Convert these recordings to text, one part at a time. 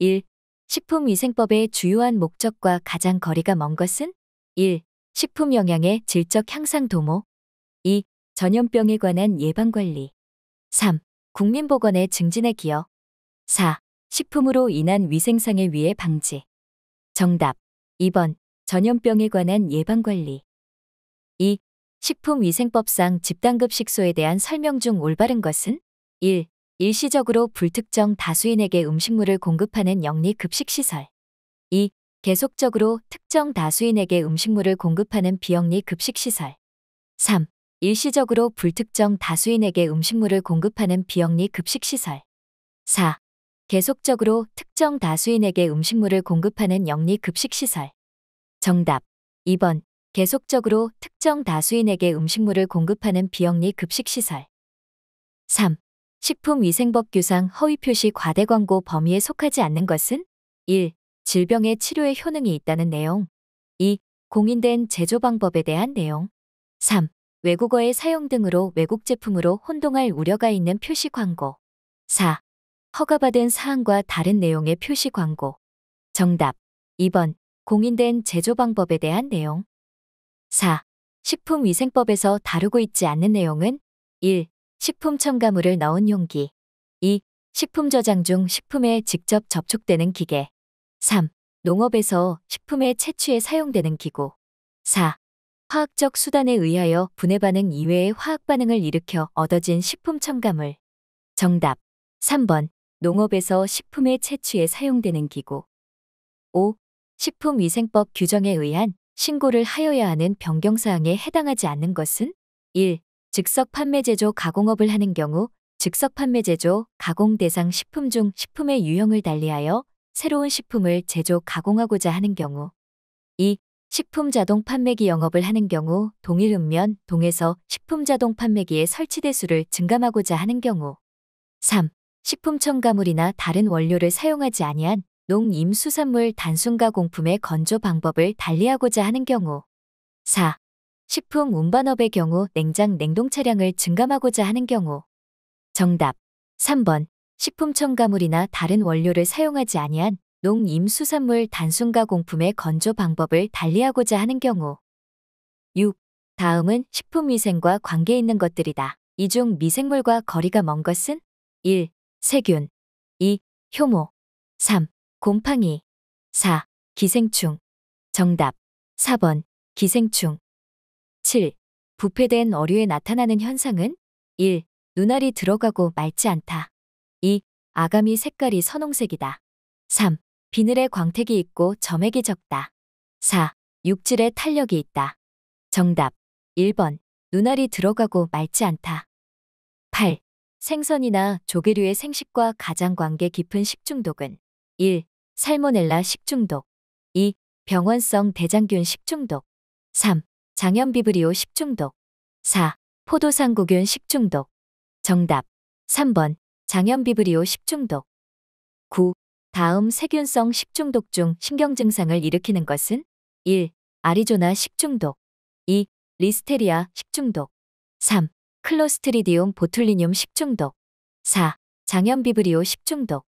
1. 식품위생법의 주요한 목적과 가장 거리가 먼 것은 1. 식품 영양의 질적 향상 도모 2. 전염병에 관한 예방관리 3. 국민보건의 증진에 기여 4. 식품으로 인한 위생상의 위해 방지 정답 2번 전염병에 관한 예방관리 2. 식품위생법상 집단급식소에 대한 설명 중 올바른 것은 1. 일시적으로 불특정 다수인에게 음식물을 공급하는 영리급식시설 2. 계속적으로 특정 다수인에게 음식물을 공급하는 비영리급식시설 3. 일시적으로 불특정 다수인에게 음식물을 공급하는 비영리급식시설 4. 계속적으로 특정 다수인에게 음식물을 공급하는 영리급식시설 정답 2번 계속적으로 특정 다수인에게 음식물을 공급하는 비영리급식시설 3. 식품위생법규상 허위표시 과대광고 범위에 속하지 않는 것은 1. 질병의 치료에 효능이 있다는 내용 2. 공인된 제조 방법에 대한 내용 3. 외국어의 사용 등으로 외국 제품으로 혼동할 우려가 있는 표시 광고 4. 허가받은 사항과 다른 내용의 표시 광고 정답 2번 공인된 제조 방법에 대한 내용 4. 식품위생법에서 다루고 있지 않는 내용은 1. 식품 첨가물을 넣은 용기. 2. 식품 저장 중 식품에 직접 접촉되는 기계. 3. 농업에서 식품의 채취에 사용되는 기구. 4. 화학적 수단에 의하여 분해 반응 이외의 화학 반응을 일으켜 얻어진 식품 첨가물. 정답. 3번. 농업에서 식품의 채취에 사용되는 기구. 5. 식품위생법 규정에 의한 신고를 하여야 하는 변경사항에 해당하지 않는 것은? 1. 즉석 판매 제조 가공업을 하는 경우 즉석 판매 제조 가공 대상 식품 중 식품의 유형을 달리하여 새로운 식품을 제조 가공하고자 하는 경우 2. 식품 자동 판매기 영업을 하는 경우 동일 읍면 동에서 식품 자동 판매기의 설치 대수를 증감하고자 하는 경우 3. 식품 첨가물이나 다른 원료를 사용하지 아니한 농임수산물 단순 가공품의 건조 방법을 달리하고자 하는 경우 4. 식품 운반업의 경우 냉장 냉동 차량을 증감하고자 하는 경우 정답 3번 식품 첨가물이나 다른 원료를 사용하지 아니한 농 임수산물 단순 가공품의 건조 방법을 달리하고자 하는 경우 6. 다음은 식품위생과 관계 있는 것들이다. 이 중 미생물과 거리가 먼 것은 1. 세균 2. 효모 3. 곰팡이 4. 기생충 정답 4번 기생충 7. 부패된 어류에 나타나는 현상은 1. 눈알이 들어가고 맑지 않다. 2. 아가미 색깔이 선홍색이다. 3. 비늘에 광택이 있고 점액이 적다. 4. 육질에 탄력이 있다. 정답 1번. 눈알이 들어가고 맑지 않다. 8. 생선이나 조개류의 생식과 가장 관계 깊은 식중독은 1. 살모넬라 식중독 2. 병원성 대장균 식중독 3. 장염비브리오 식중독 4. 포도상구균 식중독 정답 3번 장염비브리오 식중독 9. 다음 세균성 식중독 중 신경증상을 일으키는 것은 1. 아리조나 식중독 2. 리스테리아 식중독 3. 클로스트리디움 보툴리늄 식중독 4. 장염비브리오 식중독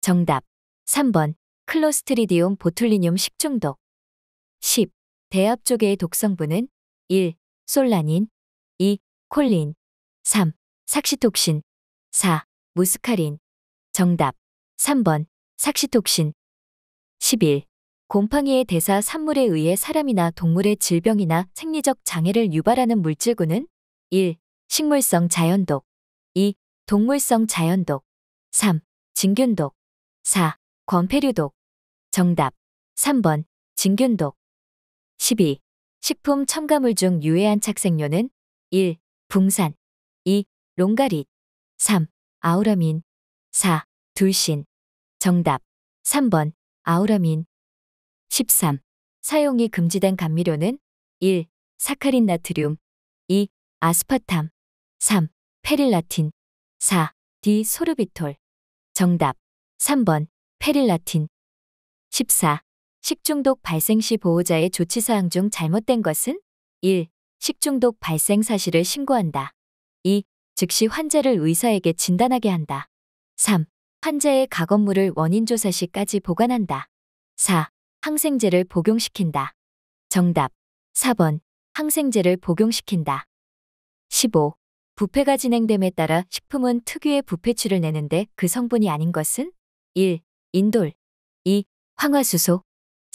정답 3번 클로스트리디움 보툴리늄 식중독 10. 대합 쪽의 독성분은 1. 솔라닌 2. 콜린 3. 삭시톡신 4. 무스카린 정답 3번 삭시톡신 11. 곰팡이의 대사 산물에 의해 사람이나 동물의 질병이나 생리적 장애를 유발하는 물질군은 1. 식물성 자연독 2. 동물성 자연독 3. 진균독 4. 권폐류독 정답 3번 진균독 12. 식품 첨가물 중 유해한 착색료는 1. 붕산 2. 롱가릿 3. 아우라민 4. 둘신 정답 3번 아우라민 13. 사용이 금지된 감미료는 1. 사카린 나트륨 2. 아스파탐 3. 페릴라틴 4. 디소르비톨 정답 3번 페릴라틴 14. 식중독 발생 시 보호자의 조치사항 중 잘못된 것은 1. 식중독 발생 사실을 신고한다. 2. 즉시 환자를 의사에게 진단하게 한다. 3. 환자의 가건물을 원인조사 시까지 보관한다. 4. 항생제를 복용시킨다. 정답 4번 항생제를 복용시킨다. 15. 부패가 진행됨에 따라 식품은 특유의 부패추를 내는데 그 성분이 아닌 것은 1. 인돌 2. 황화수소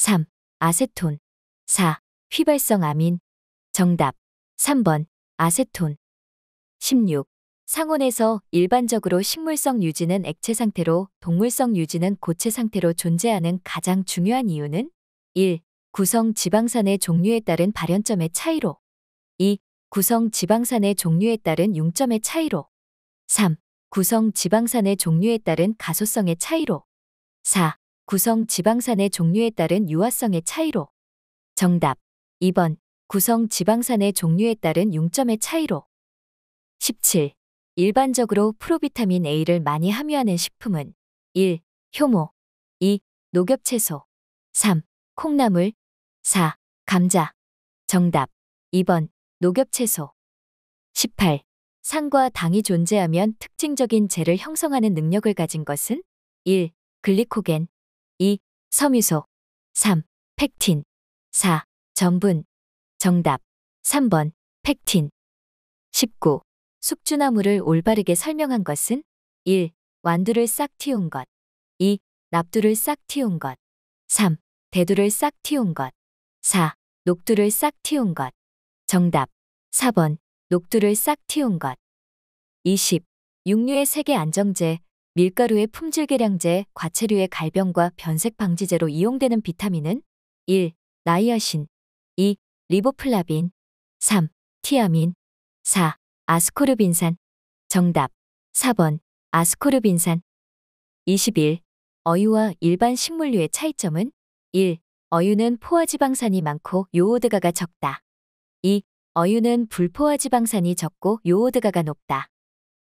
3. 아세톤 4. 휘발성 아민 정답 3번 아세톤 16. 상온에서 일반적으로 식물성 유지는 액체 상태로 동물성 유지는 고체 상태로 존재하는 가장 중요한 이유는 1. 구성 지방산의 종류에 따른 발현점의 차이로 2. 구성 지방산의 종류에 따른 융점의 차이로 3. 구성 지방산의 종류에 따른 가소성의 차이로 4. 구성 지방산의 종류에 따른 유화성의 차이로. 정답 2번 구성 지방산의 종류에 따른 융점의 차이로. 17. 일반적으로 프로비타민 A를 많이 함유하는 식품은 1. 효모 2. 녹엽채소 3. 콩나물 4. 감자 정답 2번 녹엽채소 18. 산과 당이 존재하면 특징적인 재를 형성하는 능력을 가진 것은 1. 글리코겐 섬유소 3. 펙틴 4. 전분 정답 3번 펙틴 19. 숙주나무를 올바르게 설명한 것은 1. 완두를 싹 틔운 것 2. 납두를 싹 틔운 것 3. 대두를 싹 틔운 것 4. 녹두를 싹 틔운 것 정답 4번 녹두를 싹 틔운 것 20. 육류의 세계 안정제 밀가루의 품질 개량제, 과체류의 갈병과 변색 방지제로 이용되는 비타민은 1. 나이아신 2. 리보플라빈 3. 티아민 4. 아스코르빈산 정답 4번 아스코르빈산 21. 어유와 일반 식물류의 차이점은 1. 어유는 포화지방산이 많고 요오드가가 적다. 2. 어유는 불포화지방산이 적고 요오드가가 높다.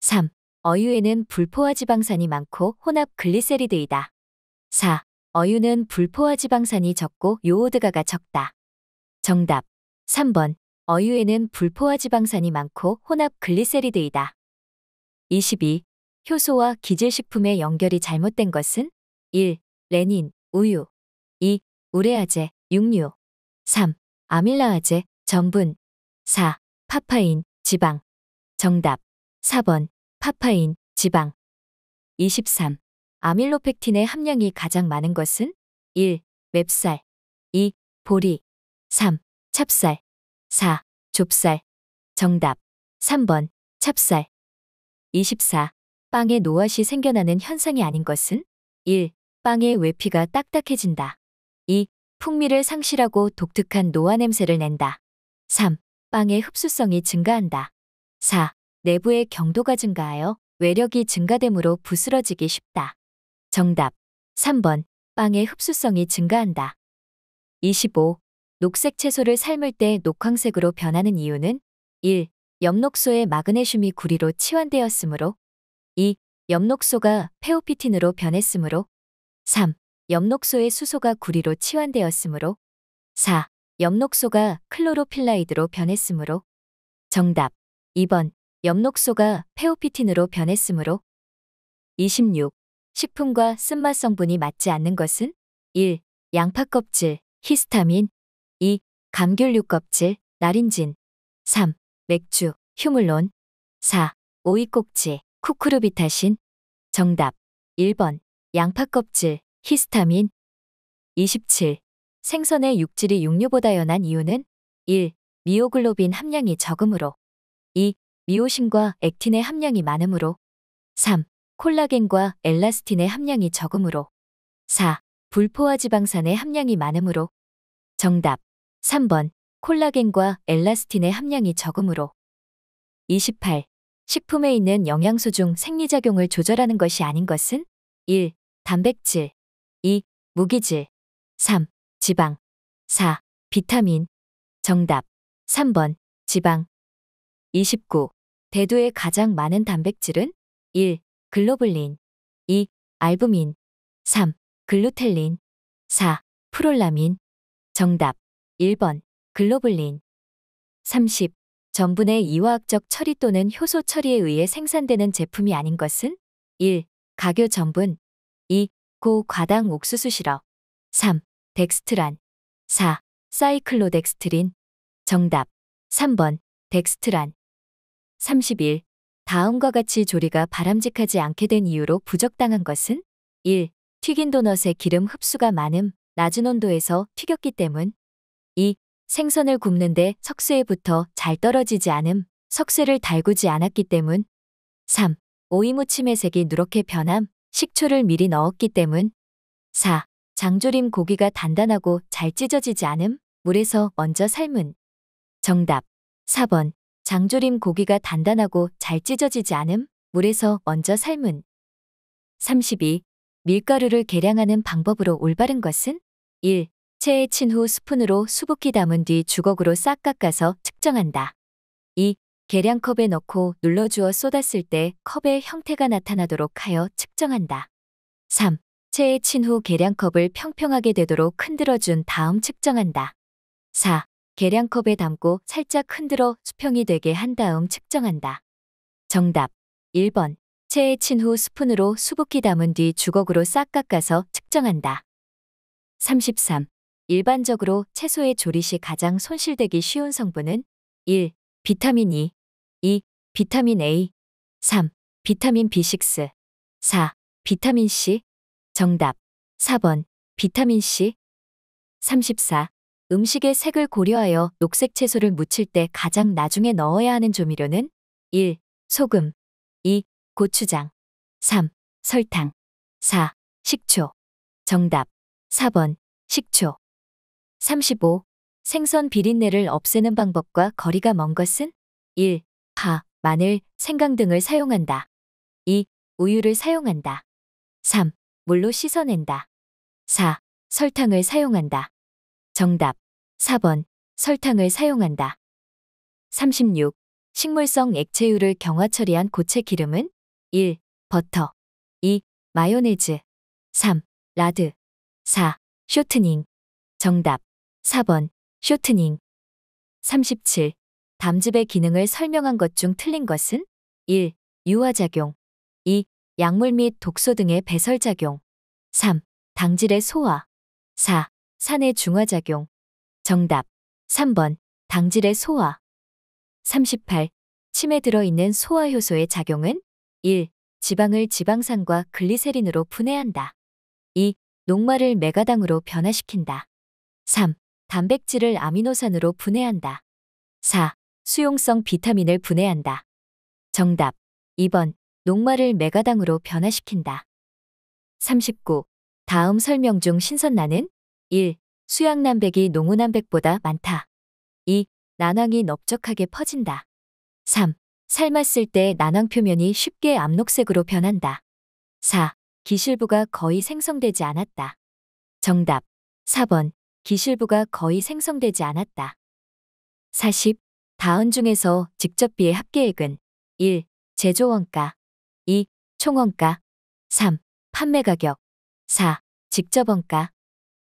3. 어유에는 불포화 지방산이 많고 혼합 글리세리드이다. 4. 어유는 불포화 지방산이 적고 요오드가가 적다. 정답. 3번. 어유에는 불포화 지방산이 많고 혼합 글리세리드이다. 22. 효소와 기질식품의 연결이 잘못된 것은? 1. 레닌, 우유. 2. 우레아제, 육류. 3. 아밀라아제, 전분. 4. 파파인, 지방. 정답. 4번. 파파인, 지방. 23. 아밀로펙틴의 함량이 가장 많은 것은 1. 맵살 2. 보리 3. 찹쌀 4. 좁쌀 정답 3번 찹쌀 24. 빵에 노화이 생겨나는 현상이 아닌 것은 1. 빵의 외피가 딱딱해진다 2. 풍미를 상실하고 독특한 노화 냄새를 낸다 3. 빵의 흡수성이 증가한다 4. 내부의 경도가 증가하여 외력이 증가되므로 부스러지기 쉽다. 정답 3번 빵의 흡수성이 증가한다. 25. 녹색 채소를 삶을 때 녹황색으로 변하는 이유는 1. 엽록소의 마그네슘이 구리로 치환되었으므로 2. 엽록소가 페오피틴으로 변했으므로 3. 엽록소의 수소가 구리로 치환되었으므로 4. 엽록소가 클로로필라이드로 변했으므로 정답 2번 엽록소가 페오피틴으로 변했으므로 26. 식품과 쓴맛 성분이 맞지 않는 것은 1. 양파 껍질, 히스타민 2. 감귤류 껍질, 나린진 3. 맥주, 휴물론 4. 오이 꼭지, 쿠쿠르비타신 정답 1번 양파 껍질, 히스타민 27. 생선의 육질이 육류보다 연한 이유는 1. 미오글로빈 함량이 적으므로 2. 미오신과 액틴의 함량이 많으므로 3. 콜라겐과 엘라스틴의 함량이 적으므로 4. 불포화 지방산의 함량이 많으므로 정답 3번 콜라겐과 엘라스틴의 함량이 적으므로 28. 식품에 있는 영양소 중 생리작용을 조절하는 것이 아닌 것은 1. 단백질 2. 무기질 3. 지방 4. 비타민 정답 3번 지방 29. 대두의 가장 많은 단백질은 1. 글로블린 2. 알부민 3. 글루텔린 4. 프롤라민 정답 1번 글로블린 30. 전분의 이화학적 처리 또는 효소 처리에 의해 생산되는 제품이 아닌 것은 1. 가교 전분 2. 고과당 옥수수 시럽 3. 덱스트란 4. 사이클로덱스트린 정답 3번 덱스트란 3 1 다음과 같이 조리가 바람직하지 않게 된 이유로 부적당한 것은 1. 튀긴 도넛의 기름 흡수가 많음 낮은 온도에서 튀겼기 때문 2. 생선을 굽는데 석쇠에 붙어 잘 떨어지지 않음 석쇠를 달구지 않았기 때문 3. 오이무침의 색이 누렇게 변함 식초를 미리 넣었기 때문 4. 장조림 고기가 단단하고 잘 찢어지지 않음 물에서 먼저 삶은 정답 4번 장조림 고기가 단단하고 잘 찢어지지 않음 물에서 먼저 삶은 32. 밀가루를 계량하는 방법으로 올바른 것은 1. 체에 친 후 스푼으로 수북히 담은 뒤 주걱으로 싹 깎아서 측정한다. 2. 계량컵에 넣고 눌러주어 쏟았을 때 컵의 형태가 나타나도록 하여 측정한다. 3. 체에 친 후 계량컵을 평평하게 되도록 흔들어준 다음 측정한다. 4. 계량컵에 담고 살짝 흔들어 수평이 되게 한 다음 측정한다. 정답 1번 체에 친 후 스푼으로 수북히 담은 뒤 주걱으로 싹 깎아서 측정한다. 33. 일반적으로 채소의 조리 시 가장 손실되기 쉬운 성분은 1. 비타민 E 2. 비타민 A 3. 비타민 B6 4. 비타민 C 정답 4번 비타민 C 34. 음식의 색을 고려하여 녹색 채소를 무칠 때 가장 나중에 넣어야 하는 조미료는 1. 소금 2. 고추장 3. 설탕 4. 식초 정답 4번 식초 35. 생선 비린내를 없애는 방법과 거리가 먼 것은 1. 파, 마늘, 생강 등을 사용한다 2. 우유를 사용한다 3. 물로 씻어낸다 4. 설탕을 사용한다 정답 4번. 설탕을 사용한다. 36. 식물성 액체유를 경화 처리한 고체 기름은 1. 버터 2. 마요네즈 3. 라드 4. 쇼트닝 정답 4번 쇼트닝 37. 담즙의 기능을 설명한 것 중 틀린 것은 1. 유화작용 2. 약물 및 독소 등의 배설작용 3. 당질의 소화 4. 산의 중화작용 정답 3번 당질의 소화 38. 침에 들어있는 소화 효소의 작용은 1. 지방을 지방산과 글리세린으로 분해한다. 2. 녹말을 메가당으로 변화시킨다. 3. 단백질을 아미노산으로 분해한다. 4. 수용성 비타민을 분해한다. 정답 2번 녹말을 메가당으로 변화시킨다. 39. 다음 설명 중 신선나는 1. 수양난백이 농후난백보다 많다. 2. 난황이 넓적하게 퍼진다. 3. 삶았을 때 난황 표면이 쉽게 암록색으로 변한다. 4. 기실부가 거의 생성되지 않았다. 정답 4번 기실부가 거의 생성되지 않았다. 40. 다은 중에서 직접비의 합계액은 1. 제조원가 2. 총원가 3. 판매가격 4. 직접원가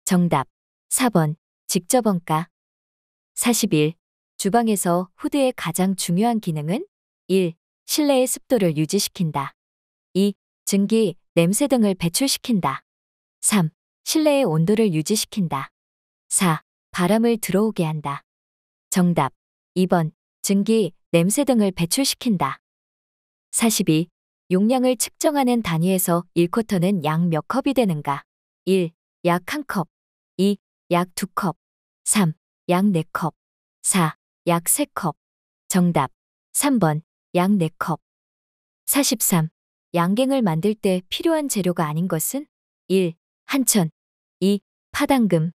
정답 4번. 직접 원가. 41. 주방에서 후드의 가장 중요한 기능은 1. 실내의 습도를 유지시킨다. 2. 증기, 냄새 등을 배출시킨다. 3. 실내의 온도를 유지시킨다. 4. 바람을 들어오게 한다. 정답 2번. 증기, 냄새 등을 배출시킨다. 42. 용량을 측정하는 단위에서 1쿼터는 양 몇 컵이 되는가? 1. 약한컵 약 2컵, 3. 약 4컵, 4. 약 3컵. 정답 3번 약 4컵 43. 양갱을 만들 때 필요한 재료가 아닌 것은 1. 한천 2. 파당금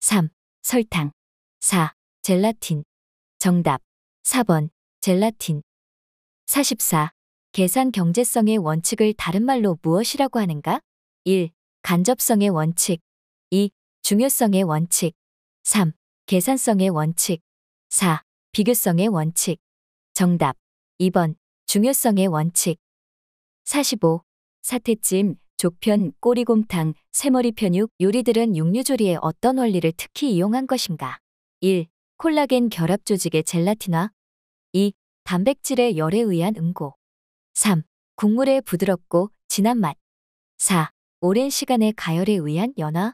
3. 설탕 4. 젤라틴 정답 4번 젤라틴 44. 계산 경제성의 원칙을 다른 말로 무엇이라고 하는가? 1. 간접성의 원칙 2. 중요성의 원칙 3. 계산성의 원칙 4. 비교성의 원칙 정답 2번 중요성의 원칙 45. 사태찜, 족편 꼬리곰탕, 새머리 편육 요리들은 육류조리에 어떤 원리를 특히 이용한 것인가? 1. 콜라겐 결합 조직의 젤라틴화 2. 단백질의 열에 의한 응고 3. 국물의 부드럽고 진한 맛 4. 오랜 시간의 가열에 의한 연화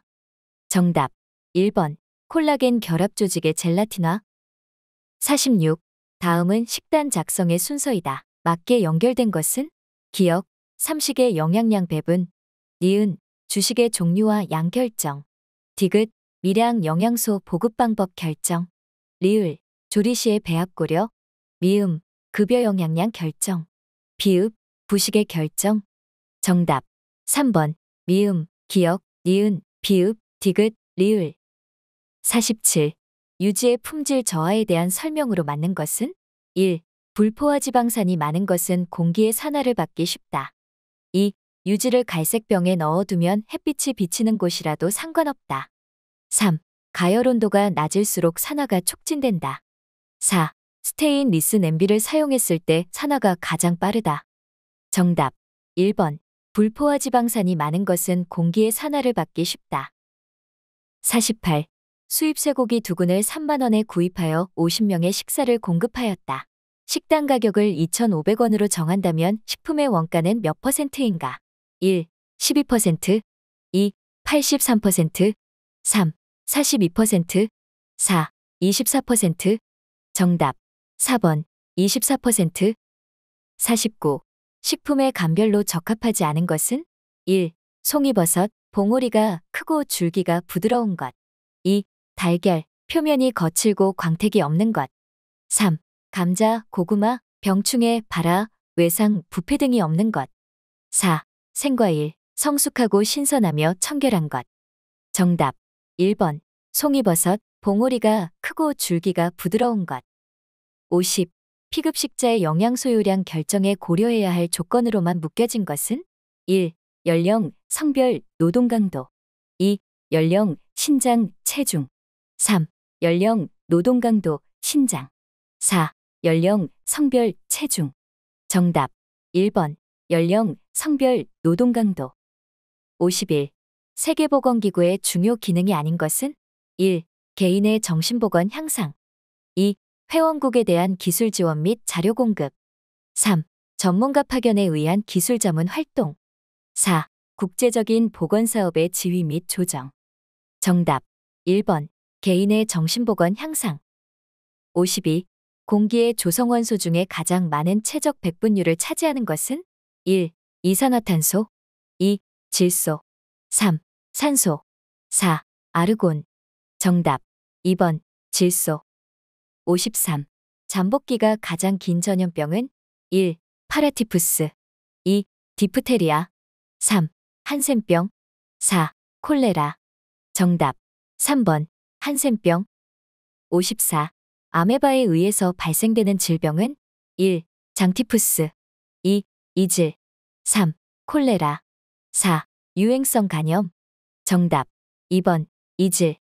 정답 1번 콜라겐 결합 조직의 젤라틴화 46. 다음은 식단 작성의 순서이다. 맞게 연결된 것은 기억, 삼식의 영양량 배분, 니은, 주식의 종류와 양 결정, 디귿, 미량 영양소 보급 방법 결정, 리을, 조리 시의 배합 고려, 미음, 급여 영양량 결정, 비읍, 부식의 결정. 정답 3번 미음, 기억, 니은, 비읍, 디귿, 리을. 47. 유지의 품질 저하에 대한 설명으로 맞는 것은 1. 불포화 지방산이 많은 것은 공기의 산화를 받기 쉽다. 2. 유지를 갈색병에 넣어두면 햇빛이 비치는 곳이라도 상관없다. 3. 가열 온도가 낮을수록 산화가 촉진된다. 4. 스테인 리스 냄비를 사용했을 때 산화가 가장 빠르다. 정답 1번 불포화 지방산이 많은 것은 공기의 산화를 받기 쉽다. 48. 수입 쇠고기 두근을 3만원에 구입하여 50명의 식사를 공급하였다. 식당 가격을 2,500원으로 정한다면 식품의 원가는 몇 퍼센트인가? 1. 12% 2. 83% 3. 42% 4. 24% 정답 4번 24% 49. 식품의 간별로 적합하지 않은 것은? 1. 송이버섯 봉오리가 크고 줄기가 부드러운 것. 2. 달걀, 표면이 거칠고 광택이 없는 것. 3. 감자, 고구마, 병충해, 바라, 외상, 부패 등이 없는 것. 4. 생과일, 성숙하고 신선하며 청결한 것. 정답. 1번. 송이버섯, 봉오리가 크고 줄기가 부드러운 것. 50. 피급식자의 영양 소요량 결정에 고려해야 할 조건으로만 묶여진 것은 1. 연령, 성별, 노동 강도. 2. 연령, 신장, 체중. 3. 연령, 노동 강도, 신장. 4. 연령, 성별, 체중. 정답. 1번. 연령, 성별, 노동 강도. 51. 세계보건기구의 중요 기능이 아닌 것은? 1. 개인의 정신보건 향상. 2. 회원국에 대한 기술 지원 및 자료 공급. 3. 전문가 파견에 의한 기술 자문 활동. 4. 국제적인 보건사업의 지휘 및 조정. 정답 1번 개인의 정신보건 향상 52. 공기의 조성원소 중에 가장 많은 체적 백분율을 차지하는 것은 1. 이산화탄소 2. 질소 3. 산소 4. 아르곤 정답 2번 질소 53. 잠복기가 가장 긴 전염병은 1. 파라티푸스 2. 디프테리아 3. 한센병 4. 콜레라 정답 3번 한센병 54. 아메바에 의해서 발생되는 질병은 1. 장티푸스 2. 이질 3. 콜레라 4. 유행성 간염 정답 2번 이질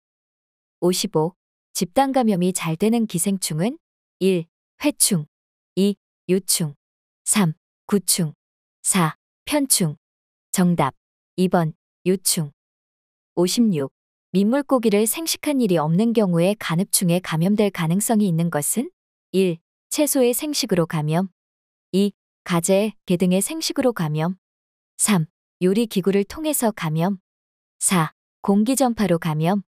55. 집단 감염이 잘 되는 기생충은 1. 회충 2. 요충 3. 구충 4. 편충 정답 2번 유충 56. 민물고기를 생식한 일이 없는 경우에 간흡충에 감염될 가능성이 있는 것은 1. 채소의 생식으로 감염 2. 가재, 개 등의 생식으로 감염 3. 요리 기구를 통해서 감염 4. 공기 전파로 감염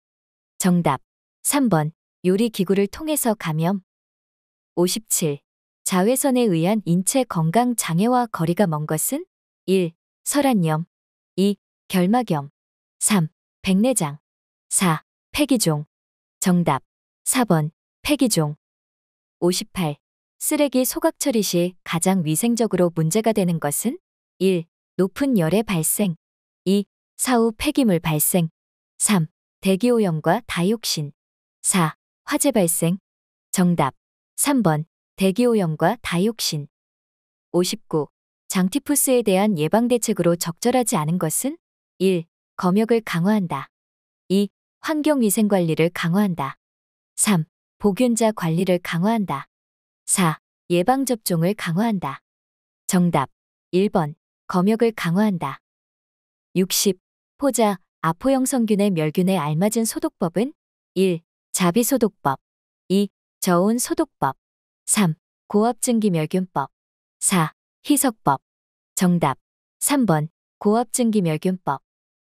정답 3번 요리 기구를 통해서 감염 57. 자외선에 의한 인체 건강 장애와 거리가 먼 것은 1. 설안염 결막염 3. 백내장 4. 폐기종 정답 4번 폐기종 58. 쓰레기 소각 처리 시 가장 위생적으로 문제가 되는 것은 1. 높은 열의 발생 2. 사후 폐기물 발생 3. 대기오염과 다육신 4. 화재 발생 정답 3번 대기오염과 다육신 59. 장티푸스에 대한 예방대책으로 적절하지 않은 것은 1. 검역을 강화한다. 2. 환경위생 관리를 강화한다. 3. 보균자 관리를 강화한다. 4. 예방접종을 강화한다. 정답 1번 검역을 강화한다. 60. 포자, 아포형성균의 멸균에 알맞은 소독법은 1. 자비소독법 2. 저온소독법 3. 고압증기멸균법 4. 희석법 정답 3번 고압증기멸균법